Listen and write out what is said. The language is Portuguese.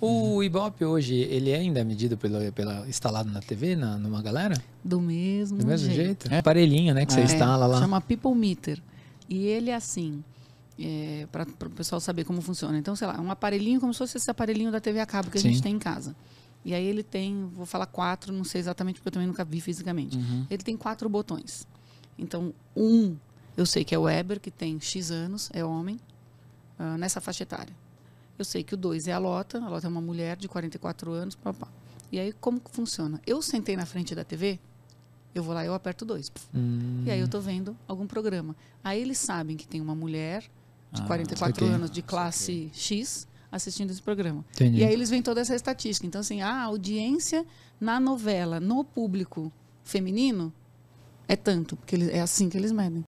O Ibope hoje, ele é ainda medido pela, pela instalado na TV, na, numa galera? Do mesmo Do mesmo jeito. jeito? É. Aparelhinho, né, que você é. instala lá. Chama People Meter. E ele é assim, é, para o pessoal saber como funciona. Então, sei lá, é um aparelhinho como se fosse esse aparelhinho da TV a cabo que Sim. a gente tem em casa. E aí ele tem, vou falar quatro, não sei exatamente porque eu também nunca vi fisicamente. Uhum. Ele tem quatro botões. Então, um, eu sei que é o Weber, que tem X anos, é homem, uh, nessa faixa etária. Eu sei que o 2 é a Lota, a Lota é uma mulher de 44 anos, pá, pá. E aí, como que funciona? Eu sentei na frente da TV, eu vou lá e eu aperto dois. Hum. E aí eu tô vendo algum programa. Aí eles sabem que tem uma mulher de ah, 44 anos, de classe X, assistindo esse programa. Entendi. E aí eles veem toda essa estatística. Então, assim, ah, a audiência na novela, no público feminino, é tanto, porque é assim que eles medem.